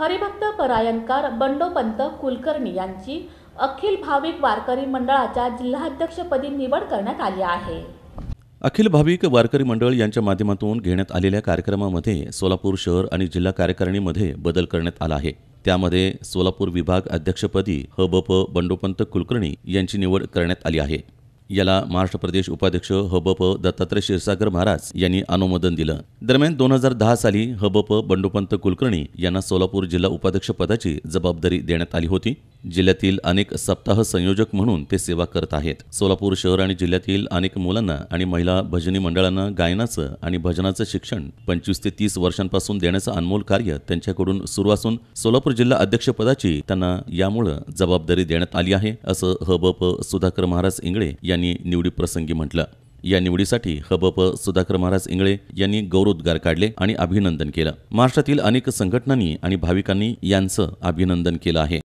हरिभक्त परायणकार बंडोपंत कुलकर्णी यांची अखिल भाविक वारकरी मंडळाच्या जिल्हाध्यक्षपदी निवड करण्यात आली आहे अखिल भाविक वारकरी मंडळ यांच्या माध्यमातून घेण्यात आलेल्या कार्यक्रमामध्ये सोलापूर शहर आणि जिल्हा कार्यकारिणीमध्ये बदल करण्यात आला आहे त्यामध्ये सोलापूर विभाग अध्यक्षपदी ह ब बंडोपंत कुलकर्णी यांची निवड करण्यात आली आहे याला महाराष्ट्र प्रदेश उपाध्यक्ष हबप दत्तात्रय क्षीरसागर महाराज यांनी अनुमोदन दिलं दरम्यान दोन हजार दहा साली हबप बंडोपंत कुलकर्णी यांना सोलापूर जिल्हा उपाध्यक्ष पदाची जबाबदारी देण्यात आली होती जिल्ह्यातील अनेक सप्ताह संयोजक म्हणून ते सेवा करत आहेत सोलापूर शहर आणि जिल्ह्यातील अनेक मुलांना आणि महिला भजनी मंडळांना गायनाचं आणि भजनाचं शिक्षण पंचवीस ते तीस वर्षांपासून देण्याचं अनमोल कार्य त्यांच्याकडून सुरू असून सोलापूर जिल्हा अध्यक्षपदाची त्यांना यामुळं जबाबदारी देण्यात आली आहे असं हबप सुधाकर महाराज इंगळे यांनी निवडीप्रसंगी म्हटलं या निवडीसाठी हबप सुधाकर महाराज इंगळे यांनी गौरवोद्गार काढले आणि अभिनंदन केलं महाराष्ट्रातील अनेक संघटनांनी आणि भाविकांनी यांचं अभिनंदन केलं आहे